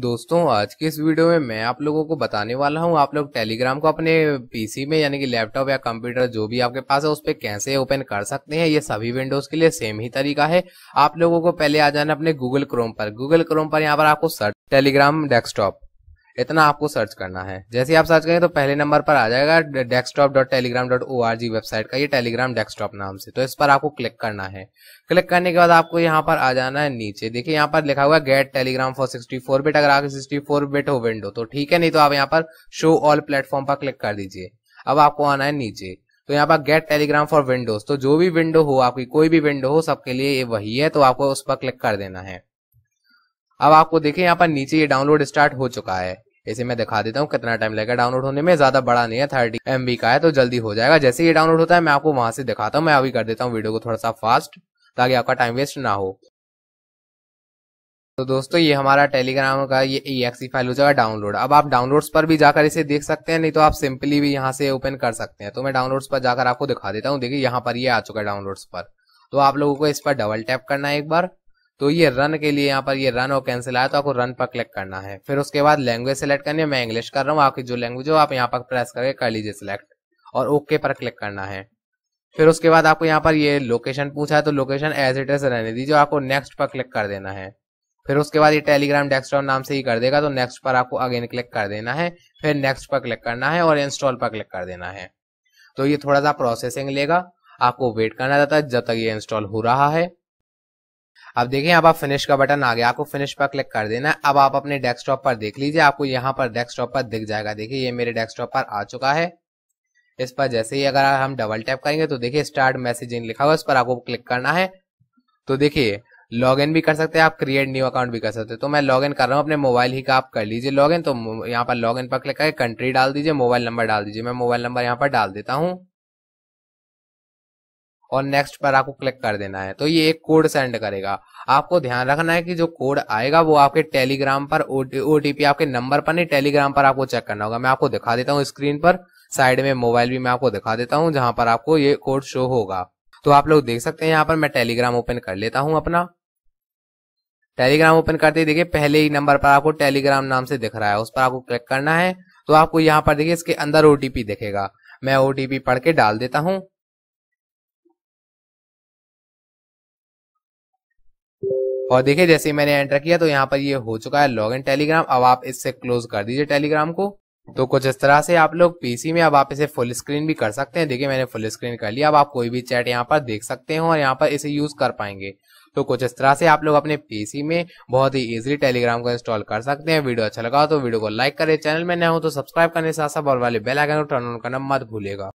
दोस्तों आज के इस वीडियो में मैं आप लोगों को बताने वाला हूं आप लोग टेलीग्राम को अपने पीसी में यानी कि लैपटॉप या कंप्यूटर जो भी आपके पास है उस पर कैसे ओपन कर सकते हैं ये सभी विंडोज के लिए सेम ही तरीका है आप लोगों को पहले आ जाना अपने गूगल क्रोम पर गूगल क्रोम पर यहाँ पर आपको सर्च टेलीग्राम डेस्कटॉप इतना आपको सर्च करना है जैसे आप सर्च करें तो पहले नंबर पर आ जाएगा desktop dot Telegram dot O R G website का ये टेलीग्राम डेस्कटॉप नाम से तो इस पर आपको क्लिक करना है क्लिक करने के बाद आपको यहाँ पर आ जाना है नीचे देखिए यहाँ पर लिखा हुआ है get Telegram for sixty four bit अगर आपके सिक्सटी फोर बिट हो विंडो तो ठीक है नहीं तो आप यहाँ पर शो ऑल प्लेटफॉर्म पर क्लिक कर दीजिए अब आपको आना है नीचे तो यहाँ पर गेट टेलीग्राम फॉर विंडोज तो जो भी विंडो हो आपकी कोई भी विंडो हो सबके लिए वही है तो आपको उस पर क्लिक कर देना है अब आपको देखें यहाँ पर नीचे ये डाउनलोड स्टार्ट हो चुका है इसे मैं दिखा देता हूँ कितना टाइम लगेगा डाउनलोड होने में ज्यादा बड़ा नहीं है थर्टी एम का है तो जल्दी हो जाएगा जैसे ये डाउनलोड होता है मैं आपको वहां से दिखाता हूँ मैं अभी कर देता हूँ वीडियो को थोड़ा सा फास्ट ताकि आपका टाइम वेस्ट ना हो तो दोस्तों ये हमारा टेलीग्राम का ये ई फाइल हो जाएगा डाउनलोड अब आप डाउनलोड्स पर भी जाकर इसे देख सकते हैं नहीं तो आप सिंपली भी यहाँ से ओपन कर सकते हैं तो मैं डाउनलोड्स पर जाकर आपको दिखा देता हूँ देखिए यहाँ पर ये यह आ चुका है डाउनलोड्स पर तो आप लोगों को इस पर डबल टैप करना है एक बार तो ये रन के लिए यहाँ पर ये रन और कैंसिल आया तो आपको रन पर क्लिक करना है फिर उसके बाद लैंग्वेज सेलेक्ट करनी है मैं इंग्लिश कर रहा हूँ आपकी जो लैंग्वेज हो आप यहाँ पर प्रेस करके कर लीजिए सिलेक्ट और ओके पर क्लिक करना है फिर उसके बाद आपको यहाँ पर ये लोकेशन पूछा है तो लोकेशन एज इट इज रहने दीजिए आपको नेक्स्ट पर क्लिक कर देना है फिर उसके बाद ये टेलीग्राम डेस्कटॉप नाम से ही कर देगा तो नेक्स्ट पर आपको अगेन क्लिक कर देना है फिर नेक्स्ट पर क्लिक करना है और इंस्टॉल पर क्लिक कर देना है तो ये थोड़ा सा प्रोसेसिंग लेगा आपको वेट करना रहता है जब तक ये इंस्टॉल हो रहा है अब देखें अब पर फिनिश का बटन आ गया आपको फिनिश पर क्लिक कर देना अब आप अपने डेस्कटॉप पर देख लीजिए आपको यहाँ पर डेस्कटॉप पर दिख जाएगा देखिए ये मेरे डेस्कटॉप पर आ चुका है इस पर जैसे ही अगर हम डबल टैप करेंगे तो देखिए स्टार्ट मैसेजिंग लिखा हुआ इस पर आपको क्लिक करना है तो देखिए लॉग इन भी कर सकते हैं आप क्रिएट न्यू अकाउंट भी कर सकते हैं तो मैं लॉग इन कर रहा हूँ अपने मोबाइल ही का आप कर लीजिए लॉग इन तो यहाँ पर लॉग इन पर क्लिक करके कंट्री डाल दीजिए मोबाइल नंबर डाल दीजिए मैं मोबाइल नंबर यहाँ पर डाल देता हूँ और नेक्स्ट पर आपको क्लिक कर देना है तो ये एक कोड सेंड करेगा आपको ध्यान रखना है कि जो कोड आएगा वो आपके टेलीग्राम पर ओटीपी आपके नंबर पर नहीं टेलीग्राम पर आपको चेक करना होगा मैं आपको दिखा देता हूँ स्क्रीन पर साइड में मोबाइल भी मैं आपको दिखा देता हूँ जहां पर आपको ये कोड शो होगा तो आप लोग देख सकते हैं यहाँ पर मैं टेलीग्राम ओपन कर लेता हूँ अपना टेलीग्राम ओपन करते ही देखिए पहले ही नंबर पर आपको टेलीग्राम नाम से दिख रहा है उस पर आपको क्लिक करना है तो आपको यहाँ पर देखिए इसके अंदर ओटीपी दिखेगा मैं ओटीपी पढ़ के डाल देता हूँ और देखिए जैसे ही मैंने एंटर किया तो यहाँ पर ये हो चुका है लॉग इन टेलीग्राम अब आप इससे क्लोज कर दीजिए टेलीग्राम को तो कुछ इस तरह से आप लोग पीसी में अब आप इसे फुल स्क्रीन भी कर सकते हैं देखिए मैंने फुल स्क्रीन कर लिया अब आप कोई भी चैट यहाँ पर देख सकते हो और यहाँ पर इसे यूज कर पाएंगे तो कुछ इस तरह से आप लोग अपने पीसी में बहुत ही इजीली टेलीग्राम को इंस्टॉल कर सकते हैं वीडियो अच्छा लगा तो वीडियो को लाइक करे चैनल में न हो तो सब्सक्राइब करने के साथ साथ बॉल वाले बेल को टर्न ऑन करना मत भूलेगा